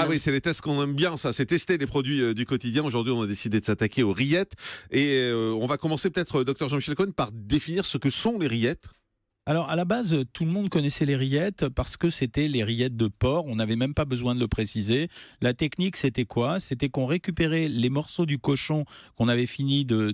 Ah oui, c'est les tests qu'on aime bien, ça. C'est tester les produits euh, du quotidien. Aujourd'hui, on a décidé de s'attaquer aux rillettes. Et euh, on va commencer peut-être, euh, docteur Jean-Michel Cohen, par définir ce que sont les rillettes. Alors à la base, tout le monde connaissait les rillettes parce que c'était les rillettes de porc, on n'avait même pas besoin de le préciser. La technique, c'était quoi C'était qu'on récupérait les morceaux du cochon qu'on avait fini de,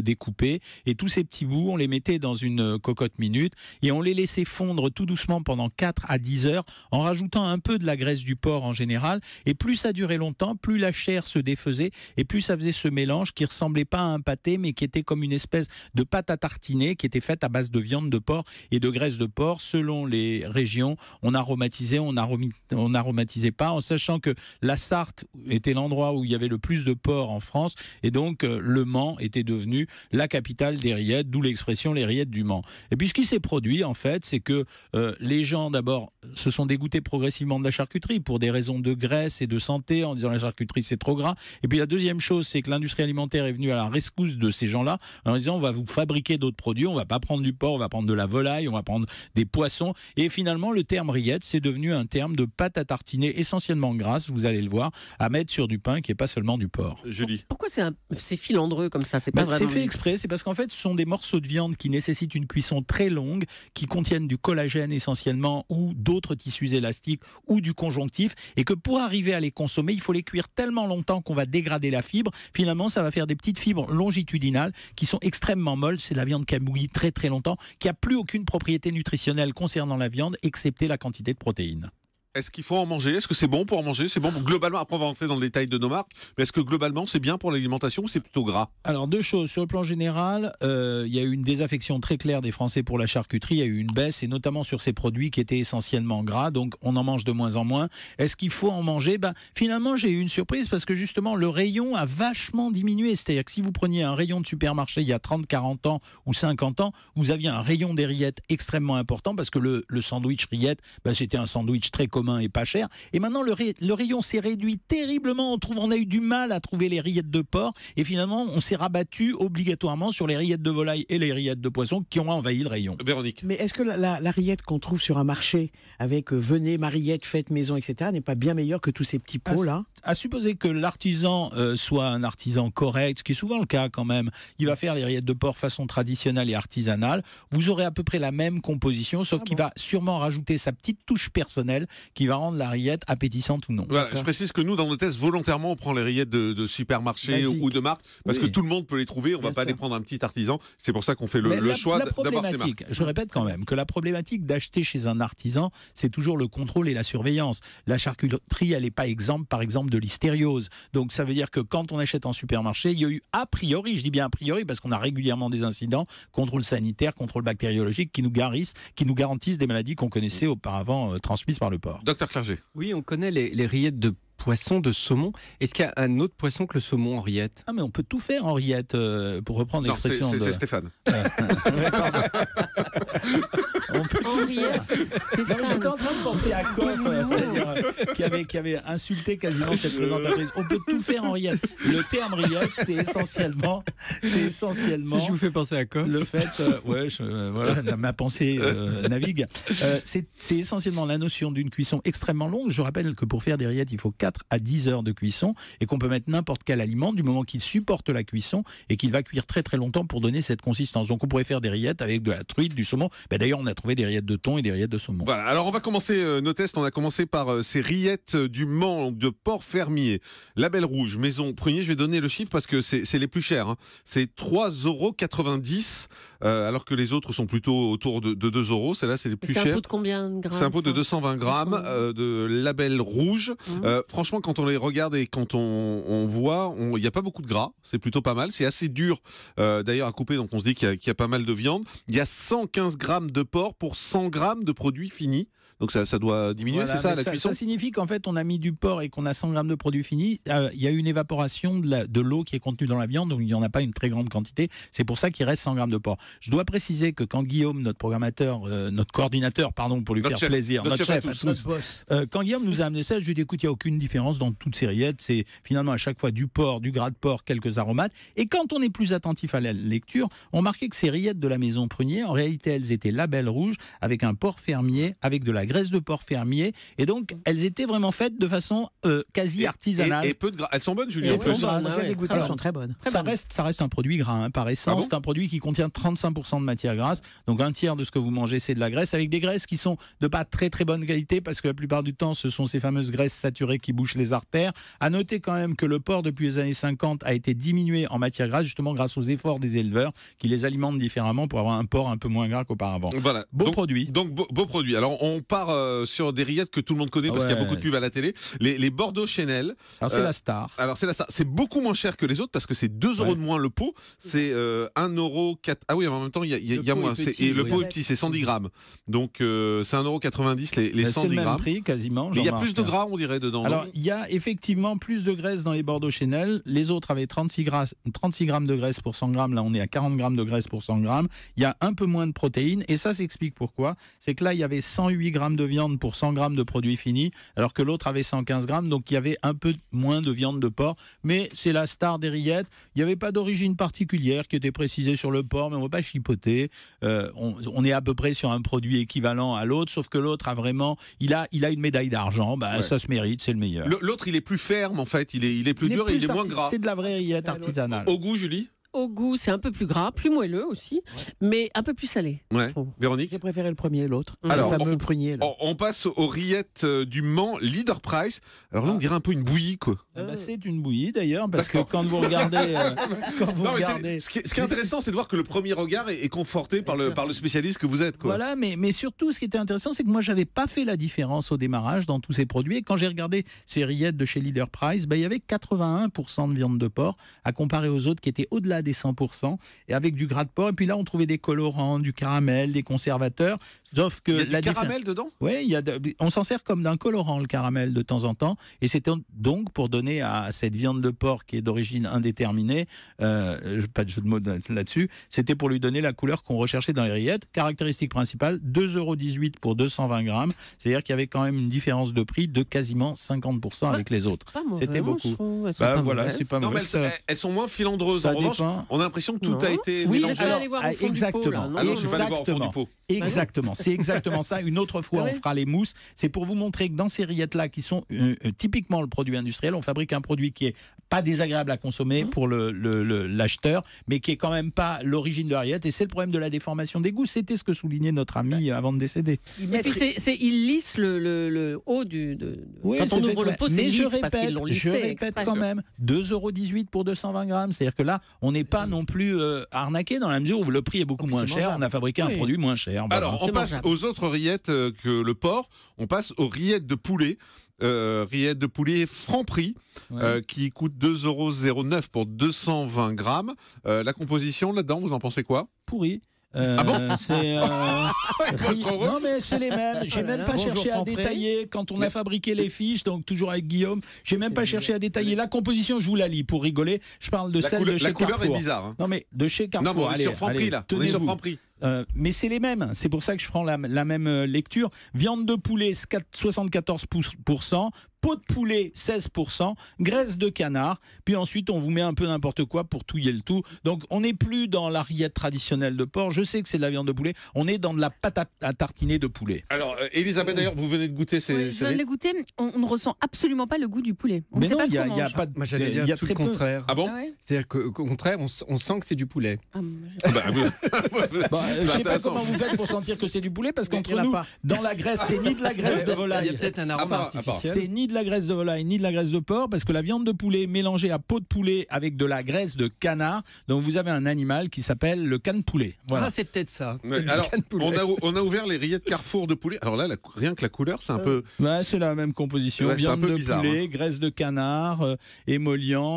découper et tous ces petits bouts, on les mettait dans une cocotte minute et on les laissait fondre tout doucement pendant 4 à 10 heures en rajoutant un peu de la graisse du porc en général. Et plus ça durait longtemps, plus la chair se défaisait et plus ça faisait ce mélange qui ressemblait pas à un pâté mais qui était comme une espèce de pâte à tartiner qui était faite à base de viande de porc et de graisse de porc selon les régions. On aromatisait, on, n'aromatisait on pas, en sachant que la Sarthe était l'endroit où il y avait le plus de porc en France et donc euh, le Mans était devenu la capitale des rillettes, d'où l'expression les rillettes du Mans. Et puis ce qui s'est produit en fait, c'est que euh, les gens d'abord se sont dégoûtés progressivement de la charcuterie pour des raisons de graisse et de santé en disant la charcuterie c'est trop gras. Et puis la deuxième chose, c'est que l'industrie alimentaire est venue à la rescousse de ces gens-là en disant on va vous fabriquer d'autres produits, on va pas prendre du porc, on va prendre de la volaille on va prendre des poissons. Et finalement, le terme rillette, c'est devenu un terme de pâte à tartiner essentiellement grasse, vous allez le voir, à mettre sur du pain qui n'est pas seulement du porc. Pourquoi c'est filandreux comme ça C'est pas bah, C'est fait exprès, c'est parce qu'en fait, ce sont des morceaux de viande qui nécessitent une cuisson très longue, qui contiennent du collagène essentiellement ou d'autres tissus élastiques ou du conjonctif, et que pour arriver à les consommer, il faut les cuire tellement longtemps qu'on va dégrader la fibre. Finalement, ça va faire des petites fibres longitudinales qui sont extrêmement molles. C'est de la viande camouillée très très longtemps, qui a plus aucune propriétés nutritionnelles concernant la viande, excepté la quantité de protéines. Est-ce qu'il faut en manger Est-ce que c'est bon pour en manger C'est bon globalement. Après, on va rentrer dans le détail de nos marques. Mais est-ce que globalement, c'est bien pour l'alimentation ou c'est plutôt gras Alors deux choses. Sur le plan général, euh, il y a eu une désaffection très claire des Français pour la charcuterie. Il y a eu une baisse et notamment sur ces produits qui étaient essentiellement gras. Donc on en mange de moins en moins. Est-ce qu'il faut en manger ben, finalement, j'ai eu une surprise parce que justement le rayon a vachement diminué. C'est-à-dire que si vous preniez un rayon de supermarché il y a 30, 40 ans ou 50 ans, vous aviez un rayon des rillettes extrêmement important parce que le, sandwich rillette, ben, c'était un sandwich très et pas cher. Et maintenant, le, rayon s'est réduit terriblement. On, trouve, a eu du mal à trouver les rillettes de porc. Et finalement, on s'est rabattu obligatoirement sur les rillettes de volaille et les rillettes de poisson qui ont envahi le rayon. Véronique. Mais est-ce que la, rillette qu'on trouve sur un marché avec euh, venez, mariette, fête maison, etc., n'est pas bien meilleure que tous ces petits pots-là à supposer que l'artisan euh, soit un artisan correct, ce qui est souvent le cas quand même, il va faire les rillettes de porc façon traditionnelle et artisanale, vous aurez à peu près la même composition, sauf ah qu'il va sûrement rajouter sa petite touche personnelle qui va rendre la rillette appétissante ou non. je précise que nous, dans nos tests, volontairement, on prend les rillettes de, supermarché ou de marque, parce que tout le monde peut les trouver, on ne va pas aller les prendre un petit artisan, c'est pour ça qu'on fait le, choix d'avoir ces marques. Je répète quand même que la problématique d'acheter chez un artisan, c'est toujours le contrôle et la surveillance. La charcuterie, elle n'est pas exemple par exemple, de l'hystériose. Donc ça veut dire que quand on achète en supermarché, il y a eu a priori, je dis bien a priori parce qu'on a régulièrement des incidents, contrôle sanitaire, contrôle bactériologique qui nous garissent, qui nous garantissent des maladies qu'on connaissait auparavant euh, transmises par le porc. Docteur Clergé Oui, on connaît les, les rillettes de poisson, de saumon. Est-ce qu'il y a un autre poisson que le saumon, Henriette Ah, mais on peut tout faire, Henriette, euh, pour reprendre l'expression. C'est Stéphane. Ah. on peut tout faire. J'étais en train de penser à euh, qui, avait, qui avait insulté quasiment cette présentatrice. On peut tout faire, Henriette. Le terme Henriette, c'est essentiellement. C'est essentiellement. Si je vous fais penser à quoi Le fait. Euh, ouais, voilà, ma pensée navigue. c'est essentiellement la notion d'une cuisson extrêmement longue. Je rappelle que pour faire des rillettes, il faut à 10 heures de cuisson et qu'on peut mettre n'importe quel aliment du moment qu'il supporte la cuisson et qu'il va cuire très très longtemps pour donner cette consistance. Donc on pourrait faire des rillettes avec de la truite, du saumon. Ben, D'ailleurs, on a trouvé des rillettes de thon et des rillettes de saumon. Voilà, alors on va commencer euh, nos tests. On a commencé par euh, ces rillettes du Mans de porc Fermier, Label Rouge, Maison Prunier. Je vais donner le chiffre parce que c'est les plus chers. Hein. C'est 3,90 euros. Euh, alors que les autres sont plutôt autour de, de 2 euros. Celle-là, c'est les plus cher. C'est un pot de combien de grammes C'est un pot de 220 grammes euh, de label rouge. Mmh. Euh, franchement, quand on les regarde et quand on, voit, il n'y a pas beaucoup de gras. C'est plutôt pas mal. C'est assez dur d'ailleurs à couper, donc on se dit qu'il y, y, a pas mal de viande. Il y a 115 grammes de porc pour 100 grammes de produits finis. Donc ça, ça doit diminuer, c'est ça la ça, cuisson Ça signifie qu'en fait on a mis du porc et qu'on a 100 grammes de produits finis. Euh, il y a une évaporation de l'eau qui est contenue dans la viande, donc il n'y en a pas une très grande quantité. C'est pour ça qu'il reste 100 grammes de porc. Je dois préciser que quand Guillaume, notre programmateur, euh, notre coordinateur, pardon, pour lui faire plaisir, notre, chef, euh, quand Guillaume nous a amené ça, je lui ai dit écoute, il n'y a aucune différence dans toutes ces rillettes. C'est finalement à chaque fois du porc, du gras de porc, quelques aromates. Et quand on est plus attentif à la lecture, on marquait que ces rillettes de la maison Prunier, en réalité, elles étaient label rouge avec un porc fermier, avec de la graisse de porc fermier. Et donc, elles étaient vraiment faites de façon euh, quasi artisanale. Et, peu de gras. Elles sont bonnes, Julien. Elles sont, sont ah très bonnes. Ça reste, ça reste un produit gras hein, par essence. c'est un produit qui contient 35% de matière grasse. Donc un tiers de ce que vous mangez, c'est de la graisse, avec des graisses qui sont de pas très très bonne qualité parce que la plupart du temps, ce sont ces fameuses graisses saturées qui bouchent les artères. À noter quand même que le porc depuis les années 50 a été diminué en matière grasse justement grâce aux efforts des éleveurs qui les alimentent différemment pour avoir un porc un peu moins gras qu'auparavant. Voilà. Beau produit. Donc beau, produit. Alors on euh, sur des rillettes que tout le monde connaît parce qu'il y a beaucoup de pubs à la télé. Les, Bordeaux Chanel. Alors c'est euh, la star. Alors c'est la star. C'est beaucoup moins cher que les autres parce que c'est 2 euros de moins le pot. C'est 1 euh, euro 4... Ah oui, en même temps, il y a, moins. le pot est petit, c'est 110 grammes. Donc c'est 1 euro 90 les, 110 grammes. Bah, c'est le prix quasiment. Il y a plus de gras, on dirait, dedans. Alors il y a effectivement plus de graisse dans les Bordeaux Chanel. Les autres avaient 36 grammes, 36 grammes de graisse pour 100 grammes. Là, on est à 40 grammes de graisse pour 100 grammes. Il y a un peu moins de protéines et ça s'explique pourquoi. C'est que là, il y avait 108 grammes de viande pour 100 grammes de produits fini alors que l'autre avait 115 grammes, donc il y avait un peu moins de viande de porc. Mais c'est la star des rillettes. Il n'y avait pas d'origine particulière qui était précisée sur le porc, mais on ne va pas chipoter. Euh, on, est à peu près sur un produit équivalent à l'autre, sauf que l'autre a vraiment, il a, il a une médaille d'argent. Bah, ça se mérite, c'est le meilleur. L'autre, il est plus ferme en fait, il est, il est plus dur et il est moins gras. C'est de la vraie rillette artisanale. Au goût, Julie au goût, c'est un peu plus gras, plus moelleux aussi, mais un peu plus salé. je Véronique J'ai préféré le premier et l'autre. Mm. Alors, le fameux prunier. On, passe aux rillettes euh, du Mans Leader Price. Alors là, on ah. dirait un peu une bouillie, quoi. Ah, bah, c'est une bouillie d'ailleurs, parce que quand vous regardez. Euh, quand vous regardez ce, qui, est- intéressant, c'est de voir que le premier regard est, conforté par le, par le spécialiste que vous êtes. Quoi. Voilà, mais, mais surtout, ce qui était intéressant, c'est que moi, j'avais pas fait la différence au démarrage dans tous ces produits. Et quand j'ai regardé ces rillettes de chez Leader Price, bah, il y avait 81% de viande de porc, à comparer aux autres qui étaient au-delà des 100%, et avec du gras de porc. Et puis là, on trouvait des colorants, du caramel, des conservateurs. Sauf que il y a du la caramel dedans Oui, on s'en sert comme d'un colorant le caramel de temps en temps. Et c'était donc pour donner à cette viande de porc qui est d'origine indéterminée, euh, pas de jeu de mots là-dessus, c'était pour lui donner la couleur qu'on recherchait dans les rillettes. Caractéristique principale, euros pour 220 grammes. C'est-à-dire qu'il y avait quand même une différence de prix de quasiment 50% avec les autres. C'était beaucoup. bah, voilà, c'est pas elles, sont moins filandreuses. en revanche, on a l'impression que tout a été. Oui, mélangé. Aller voir au fond exactement. Du ah pot, je vais pas allé voir au fond du pot. Exactement c'est exactement ça. Une autre fois, ah on fera les mousses. C'est pour vous montrer que dans ces rillettes-là, qui sont euh, euh, typiquement le produit industriel, on fabrique un produit qui est pas désagréable à consommer mmh. pour l'acheteur, le, mais qui est quand même pas l'origine de la rillette. Et c'est le problème de la déformation des goûts. C'était ce que soulignait notre ami euh, avant de décéder. et puis, il lisse le, haut du. Oui, quand on ouvre le pot, c'est lisse répète, Je répète quand même 2,18 euros pour 220 grammes. C'est-à-dire que là, on n'est pas mmh. non plus arnaqué dans la mesure où le prix est beaucoup oh, moins cher. On a fabriqué un produit moins cher. Bah, Alors, on passe aux autres rillettes euh, que le porc, on passe aux rillettes de poulet. Euh, rillettes de poulet franc prix euh, qui coûte 2,09€ pour 220 grammes. Euh, la composition là-dedans, vous en pensez quoi Pourri. Euh, ah bon C'est ah non mais c'est les mêmes. J'ai même pas cherché à détailler quand on a fabriqué les fiches, donc toujours avec Guillaume. J'ai même pas cherché à détailler la composition. Je vous la lis pour rigoler. Je parle de celle de chez Carrefour. La couleur est bizarre. Hein. Non mais de chez Carrefour. Non, bon, sur Franprix là. On est sur Franprix. Euh, mais c'est les mêmes. C'est pour ça que je prends la, la même euh, lecture. Viande de poulet, 74%, pot de poulet 16%, graisse de canard, puis ensuite on vous met un peu n'importe quoi pour touiller le tout. Donc on n'est plus dans la rillette traditionnelle de porc, je sais que c'est de la viande de poulet, on est dans de la pâte à tartiner de poulet. Alors euh, Elisabeth d'ailleurs, vous venez de goûter ces... je viens de les goûter, on, ne ressent absolument pas le goût du poulet. On Mais sait il y a pas de... y a tout le contraire. Ah bon ah C'est-à-dire contraire, on, sent que c'est du poulet. Ah, ah bah bah, je sais pas comment vous faites pour sentir que c'est du poulet, parce qu'entre nous, dans la graisse, c'est ni de la graisse de volaille. Il y a peut-être un arôme artificiel de la graisse de volaille ni de la graisse de porc parce que la viande de poulet mélangée à peau de poulet avec de la graisse de canard. Donc vous avez un animal qui s'appelle le canne poulet. Voilà. Ah, c'est peut-être ça. on a, on a, ouvert les rillettes Carrefour de poulet. Alors là, rien que la couleur, c'est un peu. Euh, c'est la même composition. viande un peu de bizarre, poulet, hein. graisse de canard, euh,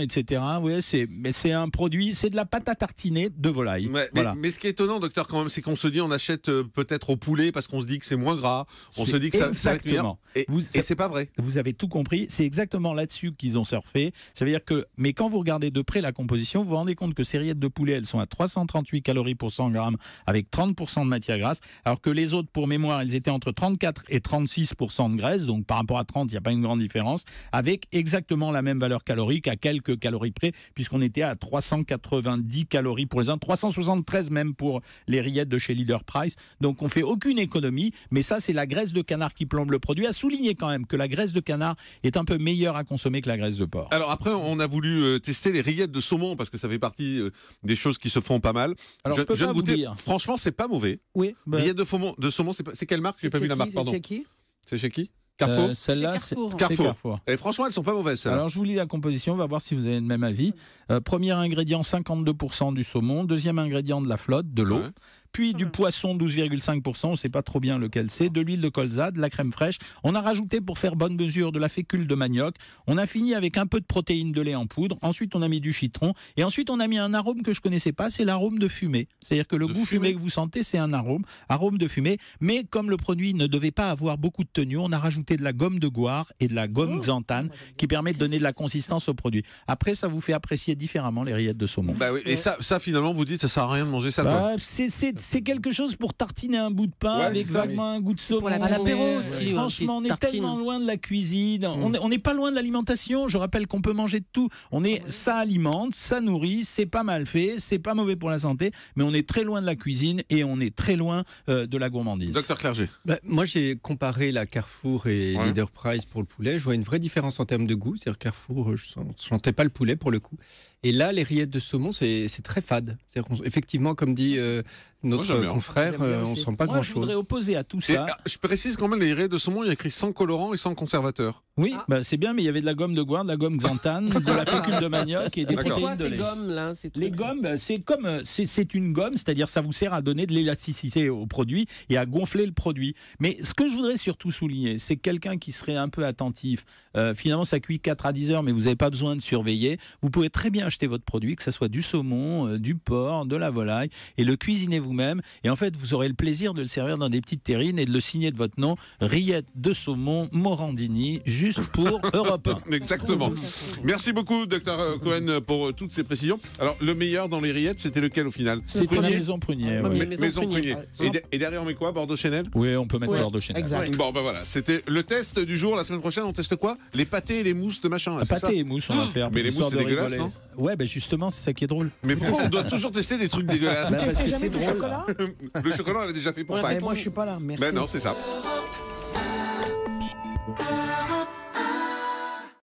etc. Ouais, c'est mais c'est un produit, c'est de la pâte à tartiner de volaille. Mais, mais, ce qui est étonnant, docteur, quand même, c'est qu'on se dit on achète euh, peut-être au poulet parce qu'on se dit que c'est moins gras. On se dit que ça, ça va Et, et c'est pas vrai. Vous avez tout compris. C'est exactement là-dessus qu'ils ont surfé. Ça veut dire que, mais quand vous regardez de près la composition, vous vous rendez compte que ces rillettes de poulet, elles sont à 338 calories pour 100 grammes avec 30% de matière grasse, alors que les autres, pour mémoire, elles étaient entre 34 et 36% de graisse. Donc par rapport à 30, il n'y a pas une grande différence, avec exactement la même valeur calorique à quelques calories près, puisqu'on était à 390 calories pour les uns, 373 même pour les rillettes de chez Leader Price. Donc on fait aucune économie, mais ça c'est la graisse de canard qui plombe le produit. À souligner quand même que la graisse de canard est un peu meilleur à consommer que la graisse de porc. Alors après, on a voulu euh, tester les rillettes de saumon parce que ça fait partie euh, des choses qui se font pas mal. Alors je, vous dire. Franchement, c'est pas mauvais. Oui. mais bah- Rillettes de, saumon, de saumon, c'est quelle marque J'ai pas vu la marque, pardon. C'est chez qui euh, Carrefour Celle-là, c'est Carrefour. Et franchement, elles sont pas mauvaises. Alors, je vous lis la composition, on va voir si vous avez le même avis. premier ingrédient, 52% du saumon. Deuxième ingrédient, de la flotte, de l'eau puis du mmh. poisson 12,5%, on ne sait pas trop bien lequel c'est, de l'huile de colza, de la crème fraîche. On a rajouté pour faire bonne mesure de la fécule de manioc. On a fini avec un peu de protéines de lait en poudre. Ensuite, on a mis du citron. Et ensuite, on a mis un arôme que je connaissais pas, c'est l'arôme de fumée. C'est-à-dire que le goût fumé que vous sentez, c'est un arôme, arôme de fumée. Mais comme le produit ne devait pas avoir beaucoup de tenue, on a rajouté de la gomme de goire et de la gomme oh. xanthane ah, qui permet de donner de la consistance au produit. Après, ça vous fait apprécier différemment les rillettes de saumon. Bah et ça, ça, finalement, vous dites, ça sert à rien de manger ça. Bah, c'est quelque chose pour tartiner un bout de pain avec vaguement un goût de saumon. Pour l'apéro Franchement, on est tellement loin de la cuisine. Mm. On n'est pas loin de l'alimentation. Je rappelle qu'on peut manger de tout. On est, ça alimente, ça nourrit, c'est pas mal fait, c'est pas mauvais pour la santé, mais on est très loin de la cuisine et on est très loin euh, de la gourmandise. Docteur Clergé. Bah, moi, j'ai comparé la Carrefour et Leader Price pour le poulet. Je vois une vraie différence en termes de goût. cest Carrefour, euh, je ne sentais pas le poulet pour le coup. Et là, les rillettes de saumon, c'est très fade. Effectivement, comme dit euh, notre confrère, euh, on sent pas grand-chose. Je voudrais opposer à tout ça. Euh, je précise quand même les raies de saumon, il y a écrit sans colorant et sans conservateur. Oui, ah. bah, c'est bien, mais il y avait de la gomme de guar, de la gomme xanthane, de la fécule de manioc et des protéines de lait. les gommes, euh, c'est comme euh, c'est une gomme, c'est-à-dire ça vous sert à donner de l'élasticité au produit et à gonfler le produit. Mais ce que je voudrais surtout souligner, c'est quelqu'un qui serait un peu attentif, euh, finalement ça cuit 4 à 10 heures, mais vous n'avez pas besoin de surveiller. Vous pouvez très bien acheter votre produit, que ce soit du saumon, du porc, de la volaille, et le cuisiner vous-même. Et en fait, vous aurez le plaisir de le servir dans des petites terrines et de le signer de votre nom, rillette de saumon, Morandini, pour Europe Exactement. Merci beaucoup, docteur euh, Cohen, pour euh, toutes ces précisions. Alors, le meilleur dans les rillettes, c'était lequel au final C'était la maison prunier. Maison, prunier. Et, derrière, on met quoi Bordeaux Chanel Oui, on peut mettre Bordeaux Chanel. Bon, ben voilà, c'était le test du jour. La semaine prochaine, on teste quoi Les pâtés et les mousses de machin. les ah, pâtés et et mousses, on va faire. Mais les mousses, c'est dégueulasse, non Ouais, ben justement, c'est ça qui est drôle. Mais pourquoi on doit toujours tester des trucs dégueulasses bah, Le chocolat, on l'a déjà fait pour Pâques. Moi, je suis pas là. Merci. Ben non, c'est ça.